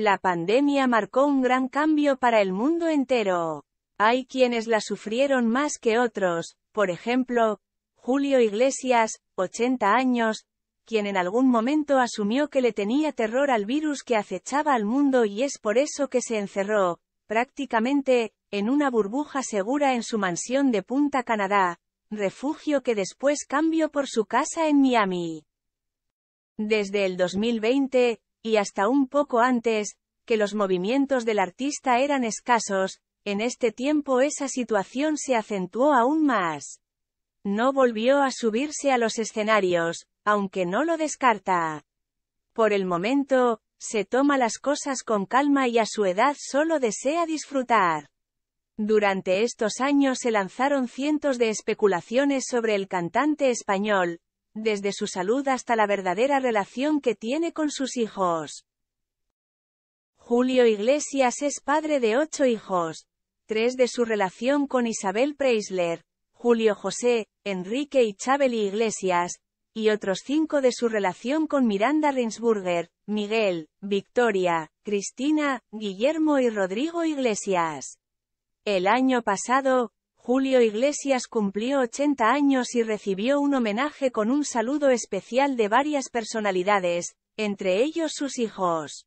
La pandemia marcó un gran cambio para el mundo entero. Hay quienes la sufrieron más que otros, por ejemplo, Julio Iglesias, 80 años, quien en algún momento asumió que le tenía terror al virus que acechaba al mundo y es por eso que se encerró, prácticamente, en una burbuja segura en su mansión de Punta Canadá, refugio que después cambió por su casa en Miami. Desde el 2020, y hasta un poco antes, que los movimientos del artista eran escasos, en este tiempo esa situación se acentuó aún más. No volvió a subirse a los escenarios, aunque no lo descarta. Por el momento, se toma las cosas con calma y a su edad solo desea disfrutar. Durante estos años se lanzaron cientos de especulaciones sobre el cantante español, desde su salud hasta la verdadera relación que tiene con sus hijos. Julio Iglesias es padre de ocho hijos, tres de su relación con Isabel Preisler, Julio José, Enrique y Chabeli Iglesias, y otros cinco de su relación con Miranda Rinsburger, Miguel, Victoria, Cristina, Guillermo y Rodrigo Iglesias. El año pasado, Julio Iglesias cumplió 80 años y recibió un homenaje con un saludo especial de varias personalidades, entre ellos sus hijos.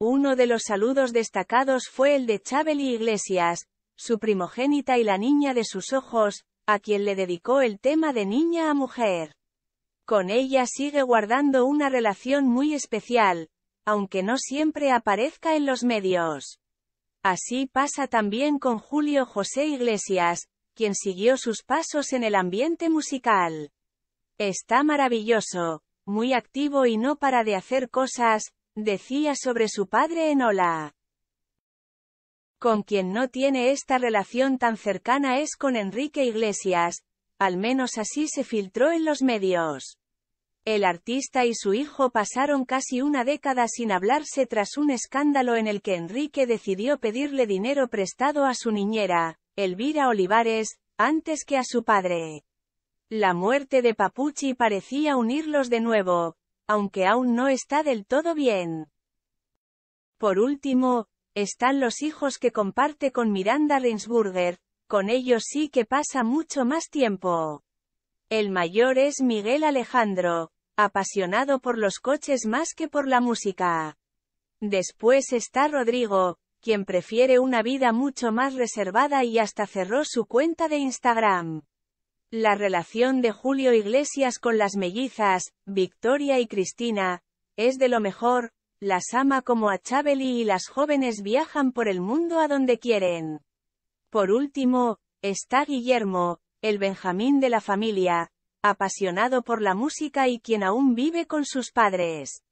Uno de los saludos destacados fue el de Chabeli Iglesias, su primogénita y la niña de sus ojos, a quien le dedicó el tema de niña a mujer. Con ella sigue guardando una relación muy especial, aunque no siempre aparezca en los medios. Así pasa también con Julio José Iglesias, quien siguió sus pasos en el ambiente musical. Está maravilloso, muy activo y no para de hacer cosas, decía sobre su padre en Hola. Con quien no tiene esta relación tan cercana es con Enrique Iglesias, al menos así se filtró en los medios. El artista y su hijo pasaron casi una década sin hablarse tras un escándalo en el que Enrique decidió pedirle dinero prestado a su niñera, Elvira Olivares, antes que a su padre. La muerte de Papucci parecía unirlos de nuevo, aunque aún no está del todo bien. Por último, están los hijos que comparte con Miranda Rinsburger, con ellos sí que pasa mucho más tiempo. El mayor es Miguel Alejandro, apasionado por los coches más que por la música. Después está Rodrigo, quien prefiere una vida mucho más reservada y hasta cerró su cuenta de Instagram. La relación de Julio Iglesias con las mellizas, Victoria y Cristina, es de lo mejor, las ama como a Chabeli y las jóvenes viajan por el mundo a donde quieren. Por último, está Guillermo, el Benjamín de la familia, apasionado por la música y quien aún vive con sus padres.